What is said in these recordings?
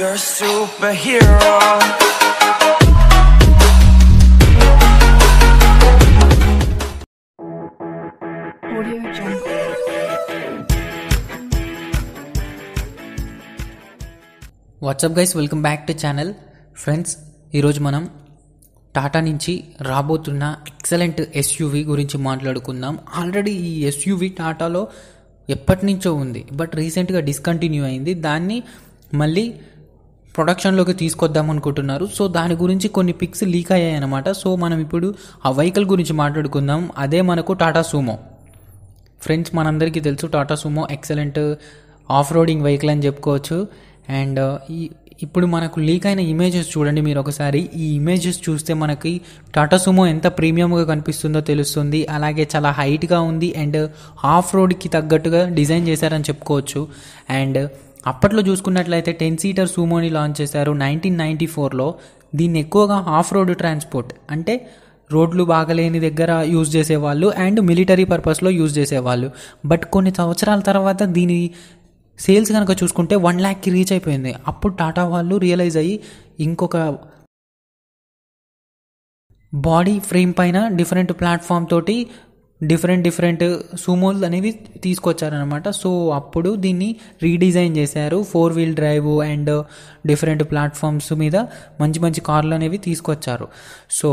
You're a superhero. What's up guys welcome back to channel friends ఈరోజు మనం టాటా నుంచి రాబోతున్న ఎక్సలెంట్ ఎస్యూవి గురించి మాట్లాడుకుందాం ఆల్రెడీ ఈ ఎస్యూవి టాటాలో ఎప్పటి నుంచో ఉంది బట్ రీసెంట్గా డిస్కంటిన్యూ అయింది దాన్ని మళ్ళీ ప్రొడక్షన్లోకి తీసుకొద్దాం అనుకుంటున్నారు సో దాని గురించి కొన్ని పిక్స్ లీక్ అయ్యాయి అనమాట సో మనం ఇప్పుడు ఆ వెహికల్ గురించి మాట్లాడుకుందాం అదే మనకు టాటా సూమో ఫ్రెండ్స్ మనందరికీ తెలుసు Tata Sumo excellent off roading vehicle అని చెప్పుకోవచ్చు అండ్ ఈ ఇప్పుడు మనకు లీక్ అయిన ఇమేజెస్ చూడండి మీరు ఒకసారి ఈ ఇమేజెస్ చూస్తే మనకి టాటా సుమో ఎంత ప్రీమియంగా కనిపిస్తుందో తెలుస్తుంది అలాగే చాలా హైట్గా ఉంది అండ్ ఆఫ్ రోడ్కి తగ్గట్టుగా డిజైన్ చేశారని చెప్పుకోవచ్చు అండ్ అప్పట్లో చూసుకున్నట్లయితే టెన్ సీటర్ సూమోని లాంచ్ చేశారు నైన్టీన్ నైంటీ ఫోర్లో దీన్ని ఎక్కువగా ఆఫ్ రోడ్ ట్రాన్స్పోర్ట్ అంటే రోడ్లు బాగలేని దగ్గర యూజ్ చేసేవాళ్ళు అండ్ మిలిటరీ పర్పస్లో యూజ్ చేసేవాళ్ళు బట్ కొన్ని సంవత్సరాల తర్వాత దీని సేల్స్ కనుక చూసుకుంటే వన్ ల్యాక్కి రీచ్ అయిపోయింది అప్పుడు టాటా వాళ్ళు రియలైజ్ అయ్యి ఇంకొక బాడీ ఫ్రేమ్ పైన డిఫరెంట్ ప్లాట్ఫామ్ తోటి డిఫరెంట్ డిఫరెంట్ సూమోల్ అనేవి తీసుకొచ్చారనమాట సో అప్పుడు దీన్ని రీడిజైన్ చేశారు four wheel drive and different platforms మీద మంచి మంచి కార్లు అనేవి తీసుకొచ్చారు సో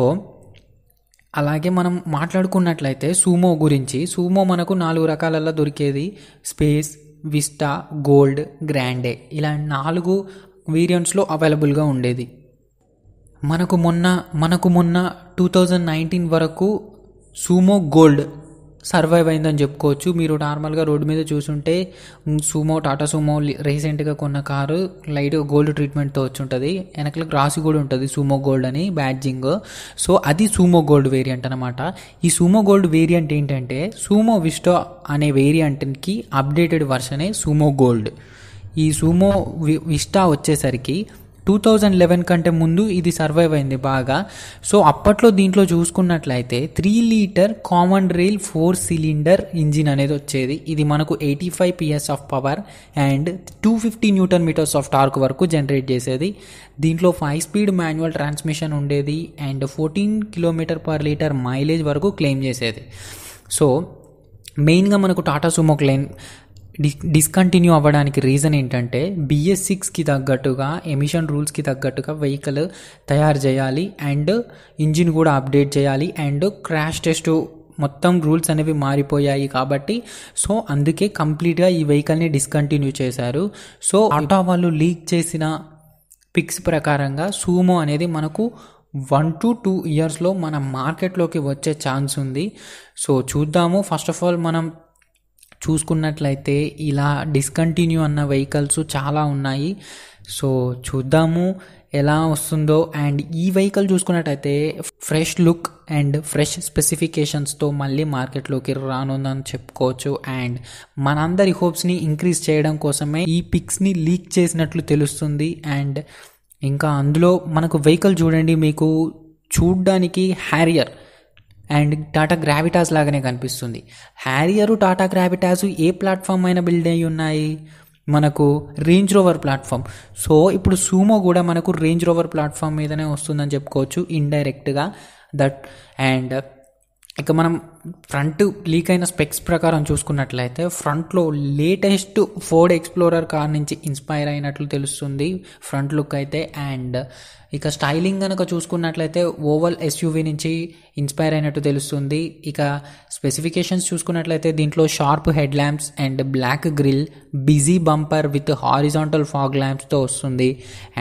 అలాగే మనం మాట్లాడుకున్నట్లయితే సూమో గురించి సూమో మనకు నాలుగు రకాలలో దొరికేది స్పేస్ విస్టా గోల్డ్ గ్రాండే ఇలా నాలుగు వేరియంట్స్లో అవైలబుల్గా ఉండేది మనకు మొన్న మనకు మొన్న టూ థౌజండ్ నైన్టీన్ వరకు సూమో గోల్డ్ సర్వైవ్ అయిందని చెప్పుకోవచ్చు మీరు నార్మల్గా రోడ్డు మీద చూసుంటే సూమో టాటా సూమో రీసెంట్గా కొన్న కారు లైట్ గోల్డ్ ట్రీట్మెంట్తో వచ్చి ఉంటుంది వెనకలకు రాసి కూడా ఉంటుంది సూమో గోల్డ్ అని బ్యాడ్జింగ్ సో అది సూమో గోల్డ్ వేరియంట్ అనమాట ఈ సూమో గోల్డ్ వేరియంట్ ఏంటంటే సూమో విస్టో అనే వేరియంట్కి అప్డేటెడ్ వర్షనే సూమో గోల్డ్ ఈ సూమో విస్టా వచ్చేసరికి టూ థౌజండ్ లెవెన్ కంటే ముందు ఇది సర్వైవ్ అయింది బాగా సో అప్పట్లో దీంట్లో చూసుకున్నట్లయితే three litre common rail four cylinder engine అనేది వచ్చేది ఇది మనకు eighty five PS of power and two fifty newton metres of torque వరకు జనరేట్ చేసేది దీంట్లో ఫైవ్ స్పీడ్ మాన్యువల్ ట్రాన్స్మిషన్ ఉండేది and fourteen kilometre per litre mileage వరకు క్లెయిమ్ చేసేది సో మెయిన్గా మనకు Tata Sumo claim dis discontinue అవ్వడానికి రీజన్ ఏంటంటే బిఎస్ సిక్స్కి తగ్గట్టుగా ఎమిషన్ రూల్స్కి తగ్గట్టుగా వెహికల్ తయారు చేయాలి అండ్ ఇంజిన్ కూడా అప్డేట్ చేయాలి అండ్ క్రాష్ టెస్ట్ మొత్తం రూల్స్ అనేవి మారిపోయాయి కాబట్టి సో అందుకే కంప్లీట్గా ఈ వెహికల్ని డిస్కంటిన్యూ చేశారు సో ఆటో వాళ్ళు లీక్ చేసిన పిక్స్ ప్రకారంగా సూమో అనేది మనకు వన్ టు టూ ఇయర్స్లో మన మార్కెట్లోకి వచ్చే ఛాన్స్ ఉంది సో చూద్దాము ఫస్ట్ ఆఫ్ ఆల్ మనం చూసుకున్నట్లయితే ఇలా డిస్కంటిన్యూ అన్న వెహికల్స్ చాలా ఉన్నాయి సో చూద్దాము ఎలా వస్తుందో అండ్ ఈ వెహికల్ చూసుకున్నట్టయితే ఫ్రెష్ లుక్ అండ్ ఫ్రెష్ స్పెసిఫికేషన్స్తో మళ్ళీ మార్కెట్లోకి రానుందని చెప్పుకోవచ్చు అండ్ మనందరి హోప్స్ని ఇంక్రీజ్ చేయడం కోసమే ఈ పిక్స్ని లీక్ చేసినట్లు తెలుస్తుంది అండ్ ఇంకా అందులో మనకు వెహికల్ చూడండి మీకు చూడ్డానికి హ్యారియర్ అండ్ టాటా గ్రావిటాస్ లాగానే కనిపిస్తుంది హ్యారియరు టాటా గ్రావిటాస్ ఏ ప్లాట్ఫామ్ అయినా బిల్డ్ అయి ఉన్నాయి మనకు రేంజ్ రోవర్ ప్లాట్ఫామ్ సో ఇప్పుడు సూమో కూడా మనకు రేంజ్ రోవర్ ప్లాట్ఫామ్ మీదనే వస్తుందని చెప్పుకోవచ్చు ఇండైరెక్ట్గా దట్ అండ్ ఇక మనం ఫ్రంట్ లీక్ అయిన స్పెక్స్ ప్రకారం చూసుకున్నట్లయితే ఫ్రంట్లో లేటెస్ట్ ఫోర్డ్ ఎక్స్ప్లోరర్ కార్ నుంచి ఇన్స్పైర్ అయినట్లు తెలుస్తుంది ఫ్రంట్ లుక్ అయితే అండ్ ఇక స్టైలింగ్ కనుక చూసుకున్నట్లయితే ఓవల్ ఎస్యూవీ నుంచి ఇన్స్పైర్ అయినట్టు తెలుస్తుంది ఇక స్పెసిఫికేషన్స్ చూసుకున్నట్లయితే దీంట్లో sharp head lamps and black grille busy bumper with horizontal fog ల్యాంప్స్తో వస్తుంది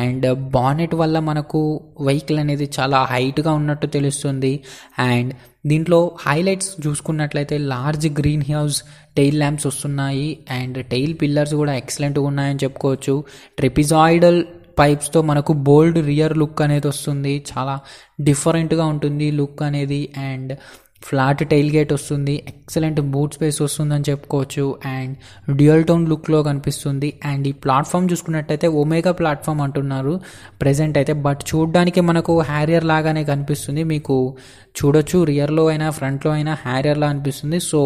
అండ్ బానెట్ వల్ల మనకు వెహికల్ అనేది చాలా హైట్గా ఉన్నట్టు తెలుస్తుంది అండ్ దీంట్లో హైలైట్స్ చూసుకున్నట్లయితే large green house tail lamps వస్తున్నాయి అండ్ టెయిల్ పిల్లర్స్ కూడా ఎక్సలెంట్గా ఉన్నాయని చెప్పుకోవచ్చు ట్రెపిజాయిడల్ పైప్స్తో మనకు బోల్డ్ రియర్ లుక్ అనేది వస్తుంది చాలా డిఫరెంట్గా ఉంటుంది లుక్ అనేది అండ్ ఫ్లాట్ టైల్ గేట్ వస్తుంది ఎక్సలెంట్ బూట్ స్పేస్ వస్తుందని చెప్పుకోవచ్చు అండ్ డ్యూయల్ టోన్ లుక్లో కనిపిస్తుంది అండ్ ఈ ప్లాట్ఫామ్ చూసుకున్నట్టయితే ఒమేగా ప్లాట్ఫామ్ అంటున్నారు ప్రజెంట్ అయితే బట్ చూడడానికి మనకు హ్యారియర్ లాగానే కనిపిస్తుంది మీకు చూడొచ్చు రియర్లో అయినా ఫ్రంట్లో అయినా హ్యారియర్లా అనిపిస్తుంది so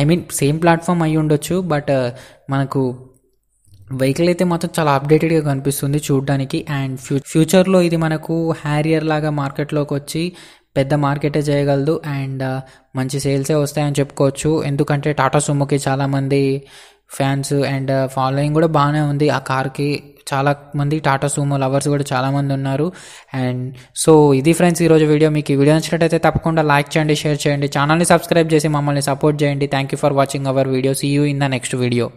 I mean same platform అయి ఉండొచ్చు బట్ uh, మనకు వెహికల్ అయితే మాత్రం చాలా అప్డేటెడ్గా కనిపిస్తుంది చూడడానికి అండ్ ఫ్యూ ఫ్యూచర్లో ఇది మనకు హ్యారియర్ లాగా మార్కెట్లోకి వచ్చి పెద్ద మార్కెటే చేయగలదు అండ్ uh, మంచి సేల్సే వస్తాయని చెప్పుకోవచ్చు ఎందుకంటే టాటా సుమోకి చాలామంది ఫ్యాన్స్ అండ్ uh, ఫాలోయింగ్ కూడా బాగానే ఉంది ఆ కార్కి చాలా మంది టాటా సూమో లవర్స్ కూడా చాలామంది ఉన్నారు అండ్ సో ఇది ఫ్రెండ్స్ ఈరోజు వీడియో మీకు ఈ వీడియో నచ్చినట్టయితే తప్పకుండా లైక్ చేయండి షేర్ చేయండి ఛానల్ని సబ్స్క్రైబ్ చేసి మమ్మల్ని సపోర్ట్ చేయండి thank you for watching our video see you in the next video